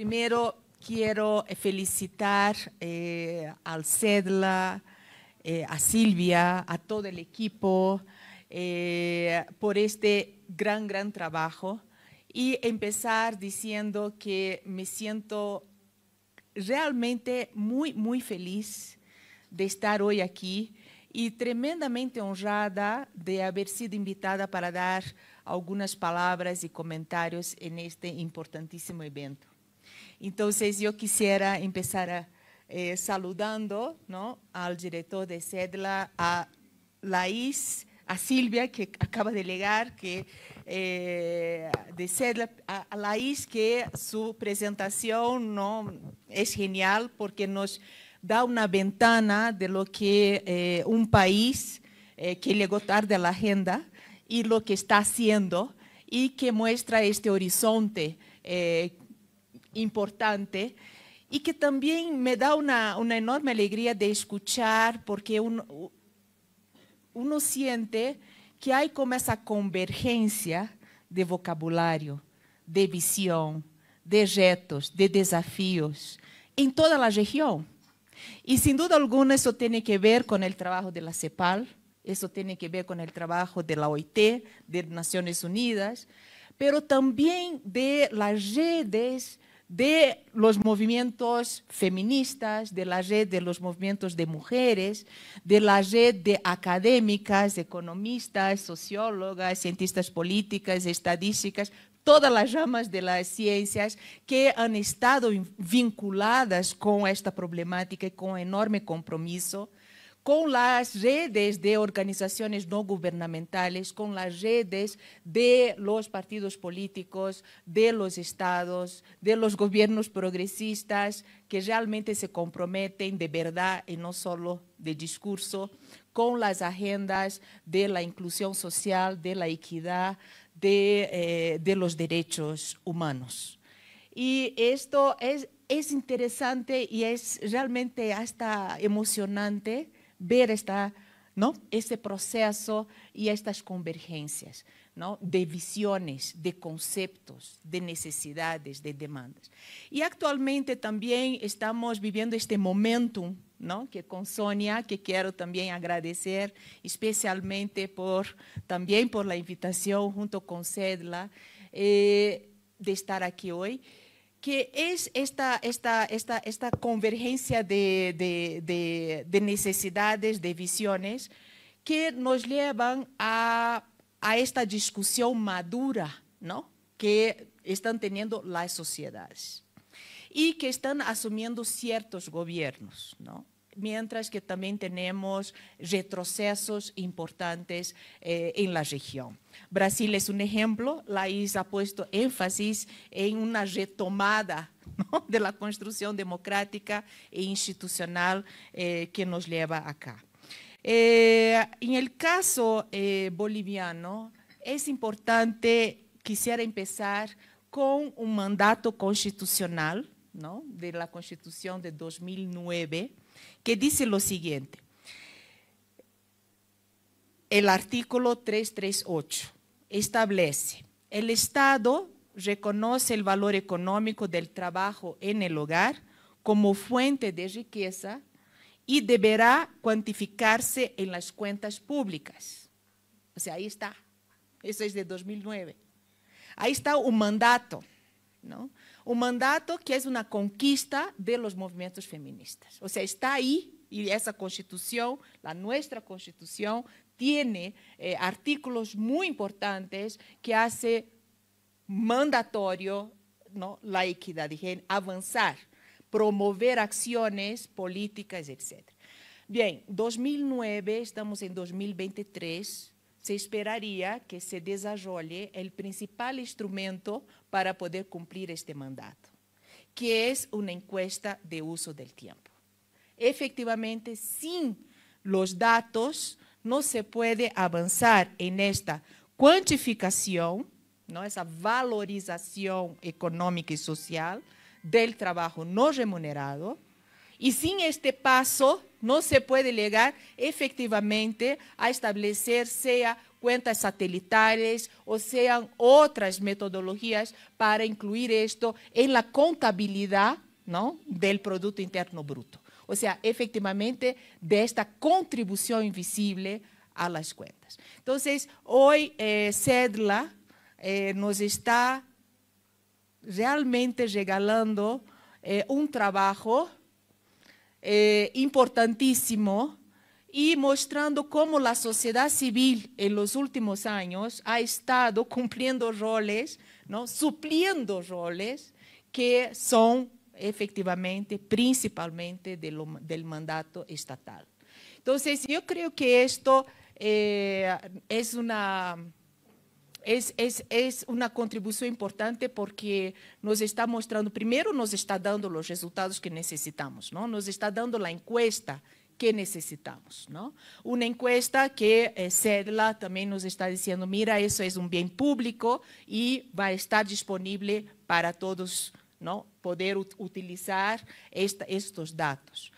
Primero quiero eh, felicitar eh, al CEDLA, eh, a Silvia, a todo el equipo por este gran, gran trabajo y empezar diciendo que me siento realmente muy, muy feliz de estar hoy aquí y tremendamente honrada de haber sido invitada para dar algunas palabras y comentarios en este importantísimo evento. Entonces yo quisiera empezar eh, saludando al director de CEDLA, a Laís, a Silvia, que acaba de llegar, que, eh, de CEDLA, a, Laís, que su presentación ¿no? es genial porque nos da una ventana de lo que eh, un país que llegó tarde a la agenda y lo que está haciendo y que muestra este horizonte importante y que también me da una, una enorme alegría de escuchar porque uno, uno siente que hay como esa convergencia de vocabulario, de visión, de retos, de desafíos en toda la región. Y sin duda alguna eso tiene que ver con el trabajo de la CEPAL, eso tiene que ver con el trabajo de la OIT, de Naciones Unidas, pero también de las redes de los movimientos feministas, de la red de los movimientos de mujeres, de la red de académicas, economistas, sociólogas, cientistas políticas, estadísticas, todas las ramas de las ciencias que han estado vinculadas con esta problemática y con enorme compromiso con las redes de organizaciones no gubernamentales, con las redes de los partidos políticos, de los estados, de los gobiernos progresistas que realmente se comprometen de verdad y no solo de discurso, con las agendas de la inclusión social, de la equidad, de, eh, los derechos humanos. Y esto es, es interesante y es realmente hasta emocionante ver esta, ¿no? este proceso y estas convergencias ¿no? de visiones, de conceptos, de necesidades, de demandas. Y actualmente también estamos viviendo este momento ¿no? que con Sonia, que quiero también agradecer especialmente por, también por la invitación junto con Sedla eh, de estar aquí hoy que es esta, esta, convergencia de, necesidades, de visiones, que nos llevan a, a esta discusión madura ¿no? que están teniendo las sociedades y que están asumiendo ciertos gobiernos. ¿no? mientras que también tenemos retrocesos importantes eh, en la región. Brasil es un ejemplo, la IS ha puesto énfasis en una retomada de la construcción democrática e institucional eh, que nos lleva acá. Eh, en el caso boliviano, es importante, quisiera empezar con un mandato constitucional, de la Constitución de 2009, que dice lo siguiente, el artículo 338 establece, el Estado reconoce el valor económico del trabajo en el hogar como fuente de riqueza y deberá cuantificarse en las cuentas públicas. O sea, ahí está. Eso es de 2009. Ahí está un mandato. Un mandato que es una conquista de los movimientos feministas. O sea, está ahí y esa Constitución, la nuestra constitución tiene eh, artículos muy importantes que hace mandatorio ¿no? la equidad de género, avanzar, promover acciones políticas, etc. Bien, 2009, estamos en 2023, se esperaría que se desarrolle el principal instrumento para poder cumplir este mandato, que es una encuesta de uso del tiempo. Efectivamente, sin los datos no se puede avanzar en esta cuantificación, ¿no? esa valorización económica y social del trabajo no remunerado, y sin este paso no se puede llegar efectivamente a establecer sea cuentas satelitales o sean otras metodologías para incluir esto en la contabilidad ¿no? del Producto Interno Bruto. O sea, efectivamente, de esta contribución invisible a las cuentas. Entonces, hoy CEDLA eh, eh, nos está realmente regalando eh, un trabajo eh, importantísimo y mostrando cómo la sociedad civil en los últimos años ha estado cumpliendo roles, ¿no? supliendo roles que son efectivamente principalmente del mandato estatal. Entonces, yo creo que esto eh, es una É uma contribuição importante porque nos está mostrando, primeiro, nos está dando os resultados que necessitamos, não? nos está dando a encuesta que necessitamos. Não? Uma encuesta que eh, CEDLA também nos está dizendo, mira, isso é um bem público e vai estar disponível para todos não? poder utilizar esta, estes dados.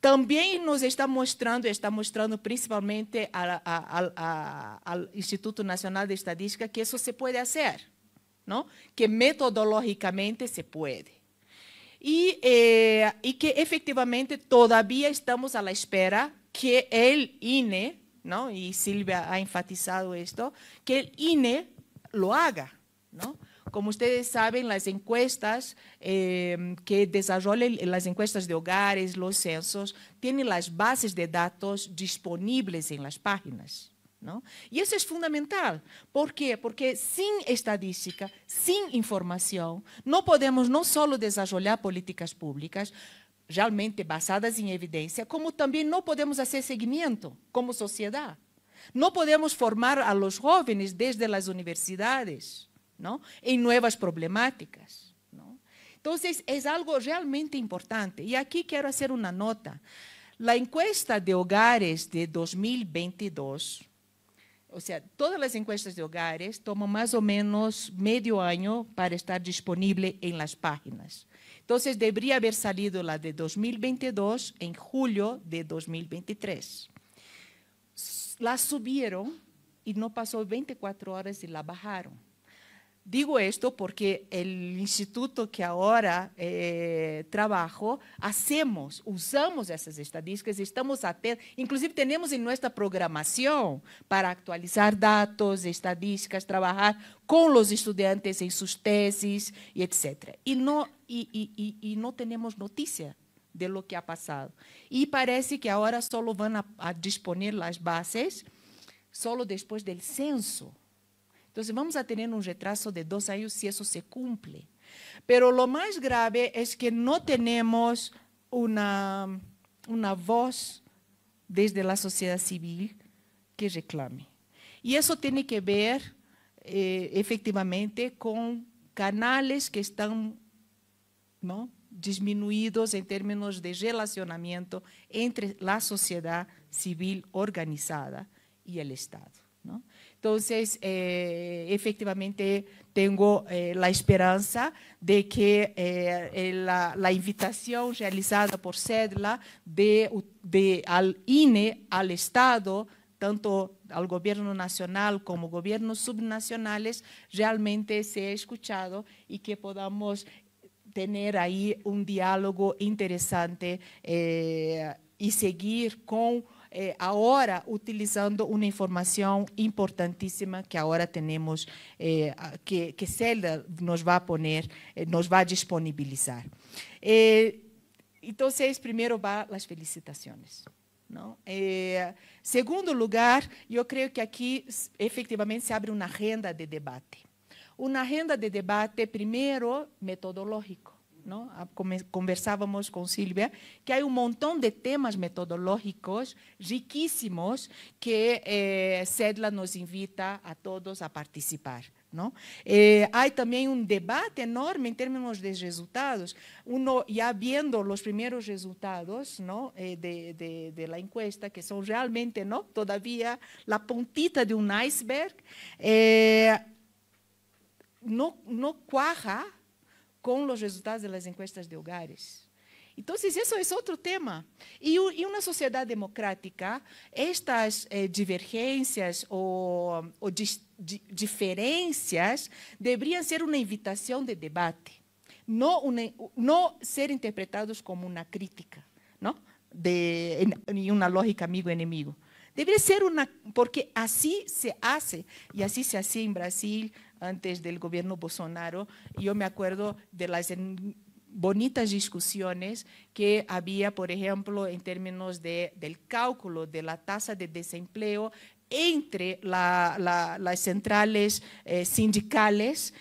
También nos está mostrando, está mostrando principalmente al Instituto Nacional de Estadística que eso se puede hacer, ¿no?, que metodológicamente se puede. Y eh, que efectivamente todavía estamos a la espera que el INE, ¿no?, y Silvia ha enfatizado esto, que el INE lo haga. ¿no? Como ustedes saben, las encuestas eh, que desarrollan, las encuestas de hogares, los censos, tienen las bases de datos disponibles en las páginas. ¿no? Y eso es fundamental. ¿Por qué? Porque sin estadística, sin información, no podemos no solo desarrollar políticas públicas, realmente basadas em evidência, como também não podemos fazer seguimento como sociedade. Não podemos formar a los jovens desde as universidades. En nuevas problemáticas, Entonces, es algo realmente importante. Y aquí quiero hacer una nota. La encuesta de hogares de 2022, o sea, todas las encuestas de hogares toman más o menos medio año para estar disponible en las páginas. Entonces, debería haber salido la de 2022 en julio de 2023. La subieron y no pasó 24 horas y la bajaron. Digo esto porque el instituto que ahora eh, trabajo, hacemos, usamos esas estadísticas, estamos atentos, inclusive tenemos en nuestra programación para actualizar datos, estadísticas, trabajar con los estudiantes en sus tesis, y etc. Y no, y, y, y, no tenemos noticia de lo que ha pasado. Y parece que ahora solo van a, a disponer las bases solo después del censo. Entonces vamos a tener un retraso de dos años si eso se cumple. Pero lo más grave es que no tenemos una, voz desde la sociedad civil que reclame. Y eso tiene que ver eh, efectivamente con canales que están disminuidos en términos de relacionamiento entre la sociedad civil organizada y el Estado. Entonces, eh, efectivamente, tengo eh, la esperanza de que eh, la, invitación realizada por SEDLA de, de, al INE, al Estado, tanto al gobierno nacional como gobiernos subnacionales, realmente sea escuchado y que podamos tener ahí un diálogo interesante y seguir con eh, agora utilizando uma informação importantíssima que agora temos, eh, que, que Zelda nos vai poner, eh, nos vai disponibilizar. então, primeiro, vão as felicitações. Não? Eh, segundo lugar, eu creio que aqui efetivamente se abre uma agenda de debate. Uma agenda de debate, primeiro, metodológico. conversábamos con Silvia, que hay un montón de temas metodológicos riquísimos que eh, nos invita a todos a participar. Eh, hay también un debate enorme en términos de resultados. Uno ya viendo los primeros resultados eh, de, la encuesta, que son realmente ¿no? todavía la puntita de un iceberg, eh, no, no cuaja com os resultados das encuestas de hogares. Então, isso é outro tema. E uma sociedade democrática, estas eh, ou diferenças, deveriam di, di, ser uma invitação de debate, não ser interpretados como uma crítica, não, De, en, uma lógica amigo-enemigo. Deveria ser uma, porque assim se hace, e assim se hace em Brasil, antes del gobierno Bolsonaro. Yo me acuerdo de las bonitas discusiones que había, por ejemplo, en términos de, del cálculo de la tasa de desempleo entre las centrales eh, sindicales,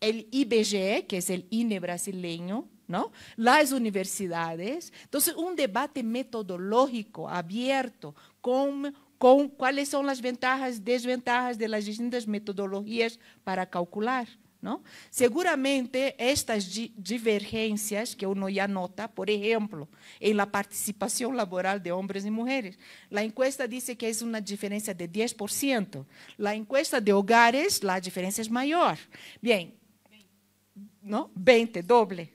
el IBGE, que es el INE brasileño, ¿no? las universidades. Entonces, un debate metodológico abierto con com quais são as vantagens e de das distintas metodologias para calcular. Não? Seguramente, estas divergências que eu não ia notar, por exemplo, em la participação laboral de homens e mulheres, a encuesta disse que é uma diferença de 10%, a encuesta de hogares, a diferença é maior. Bem, 20, doble.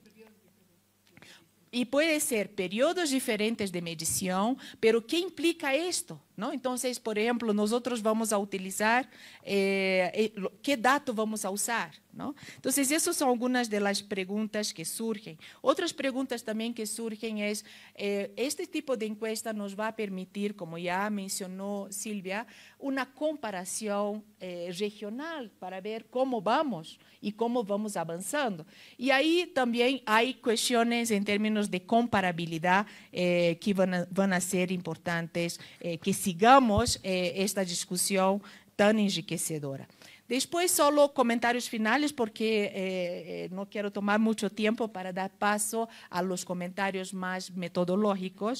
E pode ser períodos diferentes de medição, pero que implica isto? Não? Então, por exemplo, nós outros vamos a utilizar, eh, eh que dado vamos a usar? Não? Então, essas são algumas das perguntas que surgem. Outras perguntas também que surgem é, eh, este tipo de encuesta nos vai permitir, como já mencionou Silvia, uma comparação eh, regional para ver como vamos e como vamos avançando. E aí também há questões em termos de comparabilidade eh, que vão, vão ser importantes eh, que se sigamos eh, esta discussão tão enriquecedora. Depois, só comentários finais, porque eh, eh não quero tomar muito tempo para dar passo a los comentários mais metodológicos.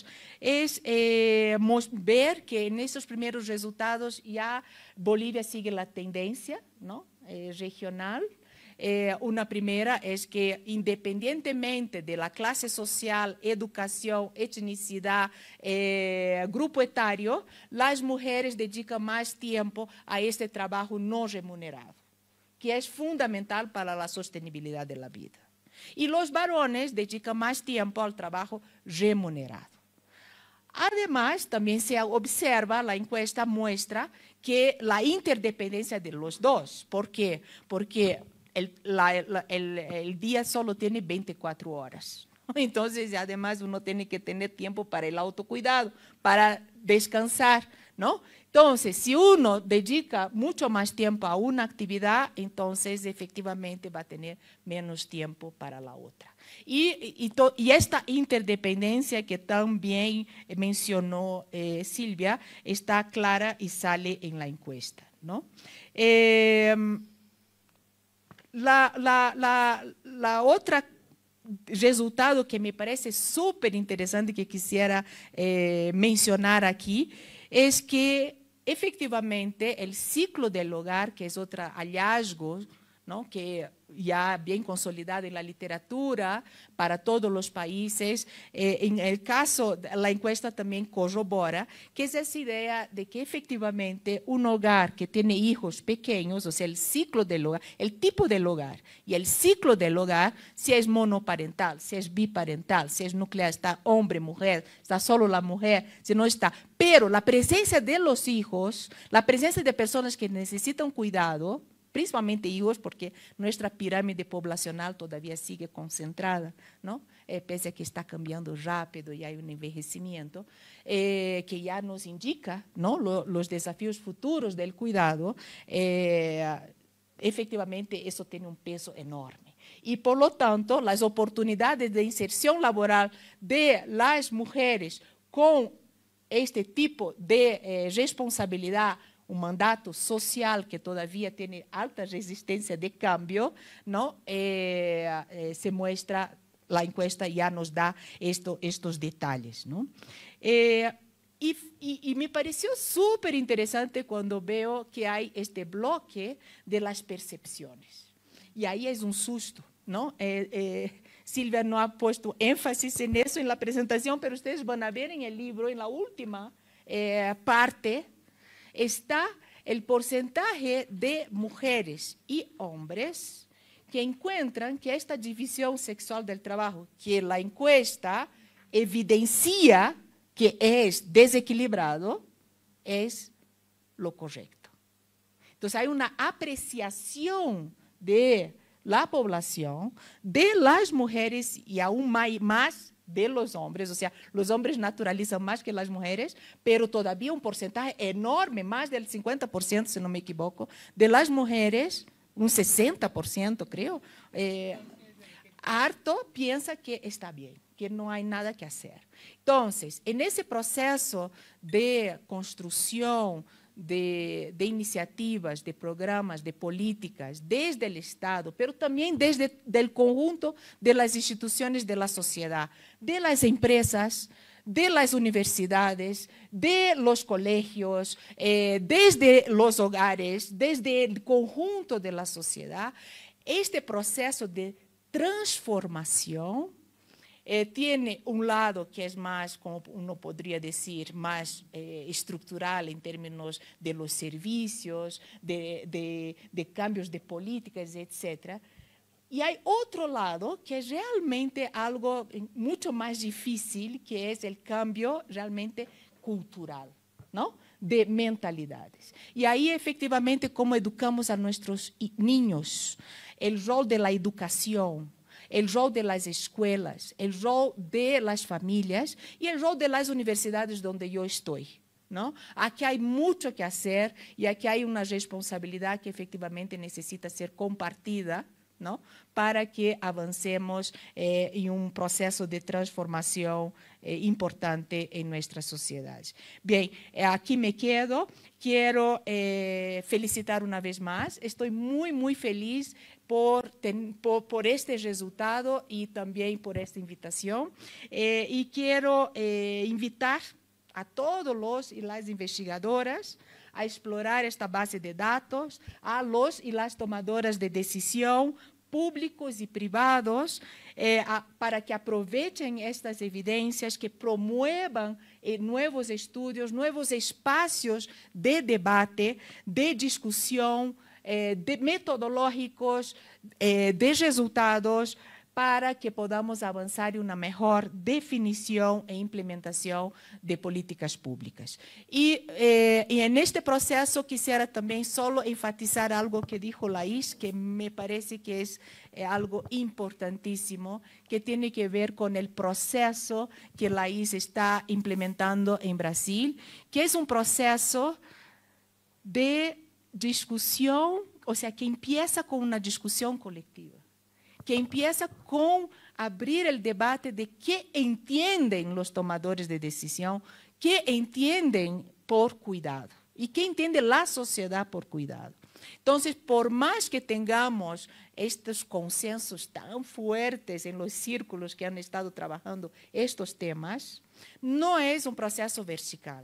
É eh, ver que nesses primeiros resultados já Bolívia sigue a tendência não? Eh, regional. Eh, una primera es que independientemente de la clase social, educación, etnicidad, eh, grupo etario, las mujeres dedican más tiempo a este trabajo no remunerado, que es fundamental para la sostenibilidad de la vida. Y los varones dedican más tiempo al trabajo remunerado. Además, también se observa, la encuesta muestra que la interdependencia de los dos. ¿Por qué? Porque el, día solo tiene 24 horas. Entonces, además, uno tiene que tener tiempo para el autocuidado, para descansar, ¿no? Entonces, si uno dedica mucho más tiempo a una actividad, entonces efectivamente va a tener menos tiempo para la otra. Y, esta interdependencia que también mencionó eh, Silvia está clara y sale en la encuesta, ¿no? Eh, la, la, la, otra resultado que me parece súper interesante que quisiera eh, mencionar aquí es que efectivamente el ciclo del hogar, que es otro hallazgo, ¿no? que ya bien consolidada en la literatura para todos los países. Eh, en el caso, la encuesta también corrobora que es esa idea de que efectivamente un hogar que tiene hijos pequeños, o sea, el ciclo del hogar, el tipo del hogar y el ciclo del hogar, si es monoparental, si es biparental, si es nuclear, está hombre, mujer, está solo la mujer, si no está. Pero la presencia de los hijos, la presencia de personas que necesitan cuidado, principalmente ellos, porque nuestra pirámide poblacional todavía sigue concentrada, ¿no? Eh, pese a que está cambiando rápido y hay un envejecimiento, eh, que ya nos indica ¿no? los desafíos futuros del cuidado, eh, efectivamente eso tiene un peso enorme. Y por lo tanto, las oportunidades de inserción laboral de las mujeres con este tipo de responsabilidad un mandato social que todavía tiene alta resistencia de cambio, ¿no? Eh, eh, se muestra, la encuesta ya nos da esto, estos detalles. ¿no? Eh, y, me pareció súper interesante cuando veo que hay este bloque de las percepciones. Y ahí es un susto, ¿no? Silvia no ha puesto énfasis en eso en la presentación, pero ustedes van a ver en el libro, en la última parte, está el porcentaje de mujeres y hombres que encuentran que esta división sexual del trabajo, que la encuesta evidencia que es desequilibrado, es lo correcto. Entonces hay una apreciación de la población, de las mujeres y aún más de los hombres, o sea, los hombres naturalizan más que las mujeres, pero todavía un porcentaje enorme, más del 50%, si no me equivoco, de las mujeres, un 60% creo, eh, harto piensa que está bien, que no hay nada que hacer. Entonces, en ese proceso de construcción, de, iniciativas, de programas, de políticas, desde el Estado, pero también desde el conjunto de las instituciones de la sociedad, de las empresas, de las universidades, de los colegios, eh, desde los hogares, desde el conjunto de la sociedad, este proceso de transformación eh, tiene un lado que es más, como uno podría decir, más eh, estructural en términos de los servicios, de, de cambios de políticas, etcétera. Y hay otro lado que es realmente algo eh, mucho más difícil, que es el cambio realmente cultural, ¿no? De mentalidades. Y ahí efectivamente cómo educamos a nuestros niños, el rol de la educación, el rol das escolas, el rol das famílias e el rol das universidades onde eu estou. Não? Aqui há muito que fazer e aqui há uma responsabilidade que efectivamente necessita ser compartida não? para que avancemos eh, em um processo de transformação eh, importante em nossas sociedades. Bem, eh, aqui me quedo. Quero eh, felicitar uma vez mais. Estou muito, muito feliz por, ten, por, por, este resultado y también por esta invitación. Eh, y quiero eh, invitar a todos los y las investigadoras a explorar esta base de datos, a los y las tomadoras de decisión, públicos y privados, eh, a, para que aprovechen estas evidências, que promuevan eh, novos estudos, novos espaços de debate, de discussão, Eh, metodológicos, eh, de resultados, para que podamos avanzar en una mejor definición e implementación de políticas públicas. Eh, y, en este proceso quisiera también solo enfatizar algo que dijo Laís, que me parece que es algo importantísimo, que tiene que ver con el proceso que Laís está implementando en Brasil, que es un proceso de discussão, ou seja, que empieza com uma discussão coletiva, que empieza com abrir o debate de que entendem os tomadores de decisão, que entendem por cuidado e que entende a sociedade por cuidado. Então, por mais que tenhamos estes consensos tão fortes em los círculos que han estado trabalhando estes temas, não é um processo vertical.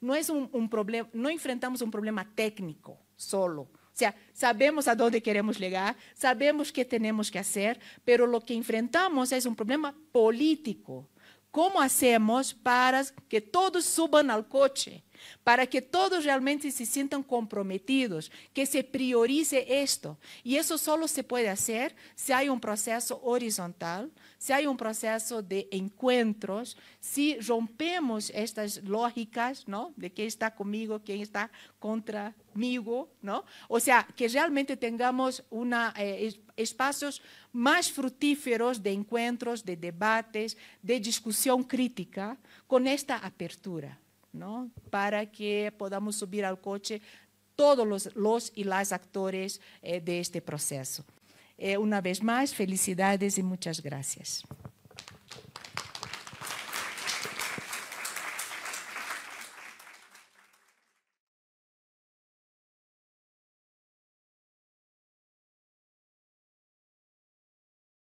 Não é um, um problema, não enfrentamos um problema técnico solo. Ou seja, sabemos aonde queremos chegar, sabemos o que temos que fazer, mas o que enfrentamos é um problema político. Como hacemos para que todos subam ao coche para que todos realmente se sientan comprometidos, que se priorice esto. Y eso solo se puede hacer si hay un proceso horizontal, si hay un proceso de encuentros, si rompemos estas lógicas, De quién está conmigo, quién está contra mí, O sea, que realmente tengamos eh, espacios más fructíferos de encuentros, de debates, de discusión crítica con esta apertura. Para que podamos subir al coche todos los, y las actores eh, de este proceso. Eh, una vez más, felicidades y muchas gracias.